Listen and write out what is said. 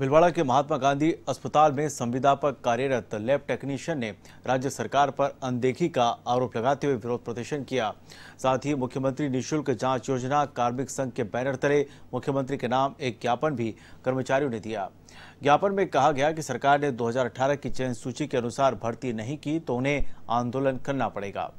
भिलवाड़ा के महात्मा गांधी अस्पताल में संविदा पर कार्यरत लैब टेक्नीशियन ने राज्य सरकार पर अनदेखी का आरोप लगाते हुए विरोध प्रदर्शन किया साथ ही मुख्यमंत्री निशुल्क जांच योजना कार्मिक संघ के बैनर तले मुख्यमंत्री के नाम एक ज्ञापन भी कर्मचारियों ने दिया ज्ञापन में कहा गया कि सरकार ने 2018 की चयन सूची के अनुसार भर्ती नहीं की तो उन्हें आंदोलन करना पड़ेगा